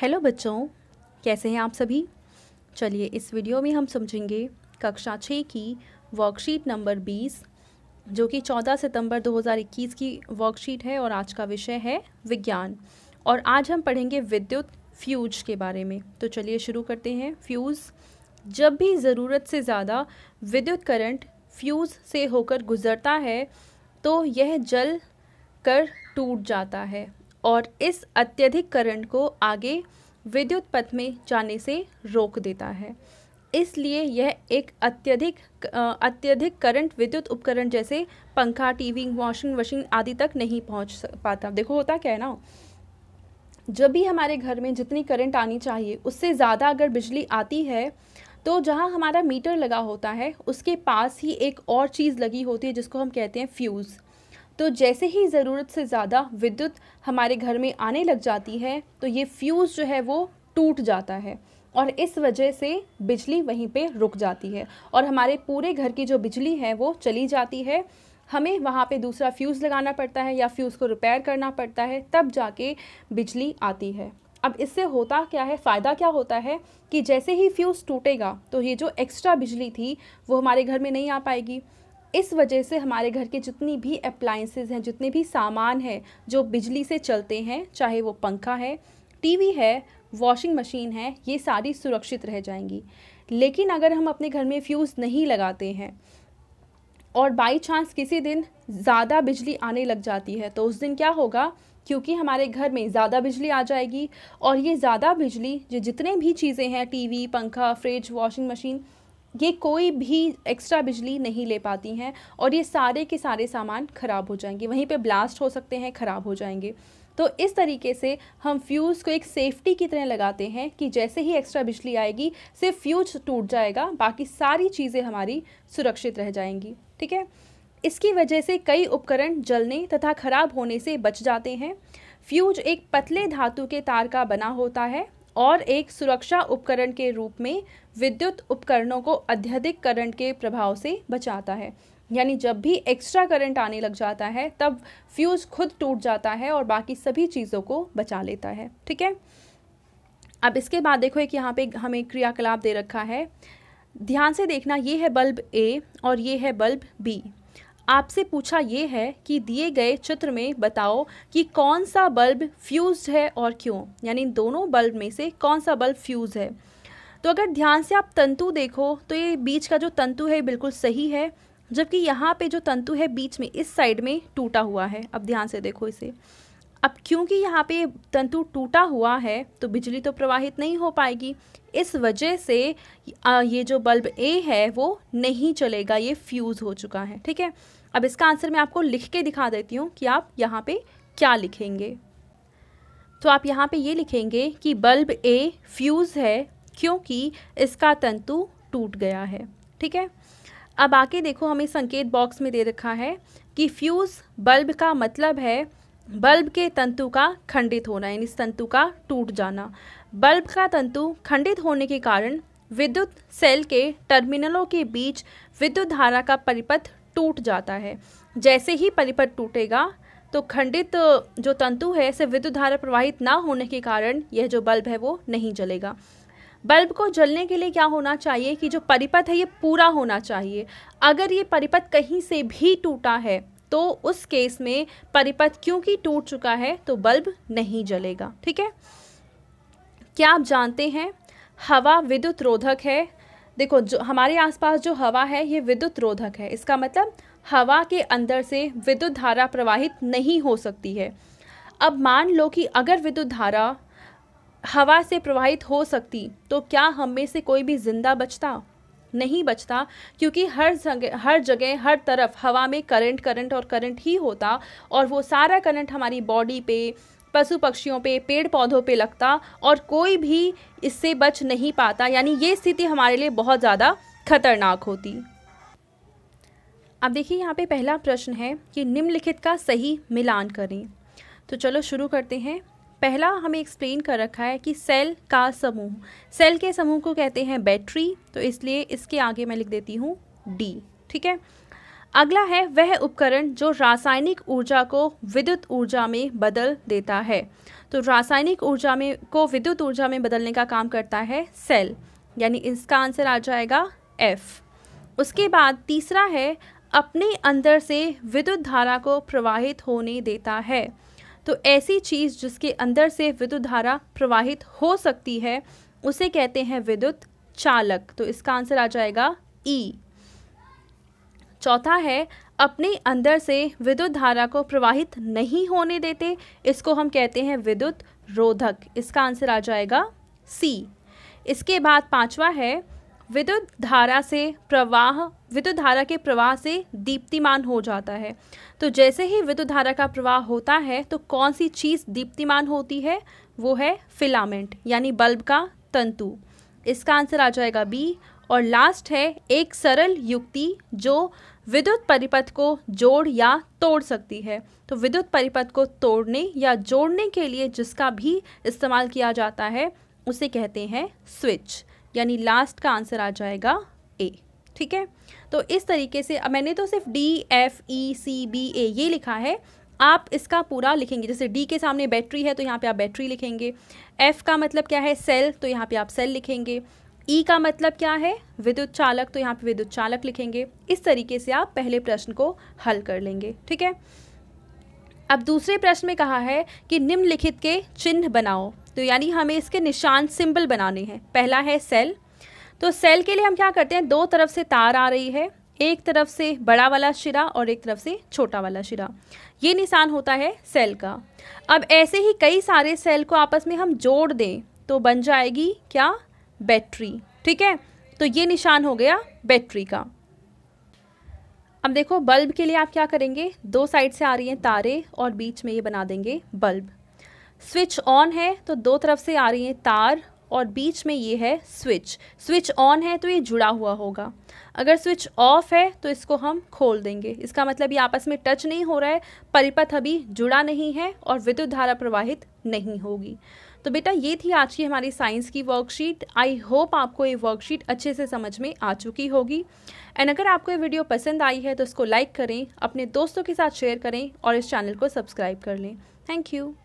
Hello बच्चों कैसे हैं आप सभी चलिए इस वीडियो में हम समझेंगे कक्षा छः की वर्कशीट नंबर बीस जो कि चौदह सितंबर 2021 की वर्कशीट है और आज का विषय है विज्ञान और आज हम पढ़ेंगे विद्युत फ्यूज के बारे में तो चलिए शुरू करते हैं फ्यूज़ जब भी ज़रूरत से ज़्यादा विद्युत करंट फ्यूज़ से होकर गुजरता है तो यह जल कर टूट जाता है और इस अत्यधिक करंट को आगे विद्युत पथ में जाने से रोक देता है इसलिए यह एक अत्यधिक अत्यधिक करंट विद्युत उपकरण जैसे पंखा टीवी वॉशिंग मशीन आदि तक नहीं पहुंच पाता देखो होता क्या है ना जब भी हमारे घर में जितनी करंट आनी चाहिए उससे ज़्यादा अगर बिजली आती है तो जहाँ हमारा मीटर लगा होता है उसके पास ही एक और चीज़ लगी होती है जिसको हम कहते हैं फ्यूज़ तो जैसे ही ज़रूरत से ज़्यादा विद्युत हमारे घर में आने लग जाती है तो ये फ्यूज़ जो है वो टूट जाता है और इस वजह से बिजली वहीं पे रुक जाती है और हमारे पूरे घर की जो बिजली है वो चली जाती है हमें वहाँ पे दूसरा फ्यूज़ लगाना पड़ता है या फ्यूज़ को रिपेयर करना पड़ता है तब जाके बिजली आती है अब इससे होता क्या है फ़ायदा क्या होता है कि जैसे ही फ्यूज़ टूटेगा तो ये जो एक्स्ट्रा बिजली थी वो हमारे घर में नहीं आ पाएगी इस वजह से हमारे घर के जितनी भी अप्लाइंसेज हैं जितने भी सामान हैं जो बिजली से चलते हैं चाहे वो पंखा है टीवी है वॉशिंग मशीन है ये सारी सुरक्षित रह जाएंगी लेकिन अगर हम अपने घर में फ्यूज़ नहीं लगाते हैं और बाई चांस किसी दिन ज़्यादा बिजली आने लग जाती है तो उस दिन क्या होगा क्योंकि हमारे घर में ज़्यादा बिजली आ जाएगी और ये ज़्यादा बिजली जो जितने भी चीज़ें हैं टीवी पंखा फ्रिज वॉशिंग मशीन ये कोई भी एक्स्ट्रा बिजली नहीं ले पाती हैं और ये सारे के सारे सामान ख़राब हो जाएंगे वहीं पे ब्लास्ट हो सकते हैं ख़राब हो जाएंगे तो इस तरीके से हम फ्यूज़ को एक सेफ्टी की तरह लगाते हैं कि जैसे ही एक्स्ट्रा बिजली आएगी सिर्फ फ्यूज टूट जाएगा बाकी सारी चीज़ें हमारी सुरक्षित रह जाएंगी ठीक है इसकी वजह से कई उपकरण जलने तथा ख़राब होने से बच जाते हैं फ्यूज एक पतले धातु के तार का बना होता है और एक सुरक्षा उपकरण के रूप में विद्युत उपकरणों को अत्यधिक करंट के प्रभाव से बचाता है यानी जब भी एक्स्ट्रा करंट आने लग जाता है तब फ्यूज़ खुद टूट जाता है और बाकी सभी चीज़ों को बचा लेता है ठीक है अब इसके बाद देखो एक यहाँ पे हमें क्रियाकलाप दे रखा है ध्यान से देखना ये है बल्ब ए और ये है बल्ब बी आपसे पूछा ये है कि दिए गए चित्र में बताओ कि कौन सा बल्ब फ्यूज्ड है और क्यों यानी दोनों बल्ब में से कौन सा बल्ब फ्यूज़ है तो अगर ध्यान से आप तंतु देखो तो ये बीच का जो तंतु है बिल्कुल सही है जबकि यहाँ पे जो तंतु है बीच में इस साइड में टूटा हुआ है अब ध्यान से देखो इसे अब क्योंकि यहाँ पे तंतु टूटा हुआ है तो बिजली तो प्रवाहित नहीं हो पाएगी इस वजह से ये जो बल्ब ए है वो नहीं चलेगा ये फ्यूज़ हो चुका है ठीक है अब इसका आंसर मैं आपको लिख के दिखा देती हूँ कि आप यहाँ पे क्या लिखेंगे तो आप यहाँ पे ये लिखेंगे कि बल्ब ए फ्यूज़ है क्योंकि इसका तंतु टूट गया है ठीक है अब आके देखो हमें संकेत बॉक्स में दे रखा है कि फ्यूज़ बल्ब का मतलब है बल्ब के तंतु का खंडित होना यानी इस तंतु का टूट जाना बल्ब का तंतु खंडित होने के कारण विद्युत सेल के टर्मिनलों के बीच विद्युत धारा का परिपथ टूट जाता है जैसे ही परिपथ टूटेगा तो खंडित जो तंतु है इसे विद्युत धारा प्रवाहित ना होने के कारण यह जो बल्ब है वो नहीं जलेगा बल्ब को जलने के लिए क्या होना चाहिए कि जो परिपथ है ये पूरा होना चाहिए अगर ये परिपथ कहीं से भी टूटा है तो उस केस में परिपथ क्योंकि टूट चुका है तो बल्ब नहीं जलेगा ठीक है क्या आप जानते हैं हवा विद्युत रोधक है देखो जो हमारे आसपास जो हवा है ये विद्युत रोधक है इसका मतलब हवा के अंदर से विद्युत धारा प्रवाहित नहीं हो सकती है अब मान लो कि अगर विद्युत धारा हवा से प्रवाहित हो सकती तो क्या हम में से कोई भी जिंदा बचता नहीं बचता क्योंकि हर जगह हर जगह हर तरफ हवा में करंट करंट और करंट ही होता और वो सारा करंट हमारी बॉडी पे पशु पक्षियों पे पेड़ पौधों पे लगता और कोई भी इससे बच नहीं पाता यानी ये स्थिति हमारे लिए बहुत ज़्यादा खतरनाक होती अब देखिए यहाँ पे पहला प्रश्न है कि निम्नलिखित का सही मिलान करें तो चलो शुरू करते हैं पहला हमें एक्सप्लेन कर रखा है कि सेल का समूह सेल के समूह को कहते हैं बैटरी तो इसलिए इसके आगे मैं लिख देती हूँ डी ठीक है अगला है वह उपकरण जो रासायनिक ऊर्जा को विद्युत ऊर्जा में बदल देता है तो रासायनिक ऊर्जा में को विद्युत ऊर्जा में बदलने का काम करता है सेल यानी इसका आंसर आ जाएगा एफ उसके बाद तीसरा है अपने अंदर से विद्युत धारा को प्रवाहित होने देता है तो ऐसी चीज़ जिसके अंदर से विद्युत धारा प्रवाहित हो सकती है उसे कहते हैं विद्युत चालक तो इसका आंसर आ जाएगा ई e. चौथा है अपने अंदर से विद्युत धारा को प्रवाहित नहीं होने देते इसको हम कहते हैं विद्युत रोधक इसका आंसर आ जाएगा सी इसके बाद पांचवा है विद्युत धारा से प्रवाह विद्युत धारा के प्रवाह से दीप्तिमान हो जाता है तो जैसे ही विद्युत धारा का प्रवाह होता है तो कौन सी चीज़ दीप्तिमान होती है वो है फिलामेंट यानी बल्ब का तंतु इसका आंसर आ जाएगा बी और लास्ट है एक सरल युक्ति जो विद्युत परिपथ को जोड़ या तोड़ सकती है तो विद्युत परिपथ को तोड़ने या जोड़ने के लिए जिसका भी इस्तेमाल किया जाता है उसे कहते हैं स्विच यानी लास्ट का आंसर आ जाएगा ए ठीक है तो इस तरीके से अब मैंने तो सिर्फ D F E C B A ये लिखा है आप इसका पूरा लिखेंगे जैसे डी के सामने बैटरी है तो यहाँ पे आप बैटरी लिखेंगे एफ़ का मतलब क्या है सेल तो यहाँ पे आप सेल लिखेंगे ई का मतलब क्या है विद्युत चालक तो यहाँ पे विद्युत चालक लिखेंगे इस तरीके से आप पहले प्रश्न को हल कर लेंगे ठीक है अब दूसरे प्रश्न में कहा है कि निम्नलिखित के चिन्ह बनाओ तो यानी हमें इसके निशान सिंबल बनाने हैं पहला है सेल तो सेल के लिए हम क्या करते हैं दो तरफ से तार आ रही है एक तरफ से बड़ा वाला शिरा और एक तरफ से छोटा वाला शिरा ये निशान होता है सेल का अब ऐसे ही कई सारे सेल को आपस में हम जोड़ दें तो बन जाएगी क्या बैटरी ठीक है तो ये निशान हो गया बैटरी का अब देखो बल्ब के लिए आप क्या करेंगे दो साइड से आ रही हैं तारे और बीच में ये बना देंगे बल्ब स्विच ऑन है तो दो तरफ से आ रही हैं तार और बीच में ये है स्विच स्विच ऑन है तो ये जुड़ा हुआ होगा अगर स्विच ऑफ है तो इसको हम खोल देंगे इसका मतलब ये आपस में टच नहीं हो रहा है परिपथ अभी जुड़ा नहीं है और विद्युत धारा प्रवाहित नहीं होगी तो बेटा ये थी आज की हमारी साइंस की वर्कशीट आई होप आपको ये वर्कशीट अच्छे से समझ में आ चुकी होगी एंड अगर आपको ये वीडियो पसंद आई है तो इसको लाइक करें अपने दोस्तों के साथ शेयर करें और इस चैनल को सब्सक्राइब कर लें थैंक यू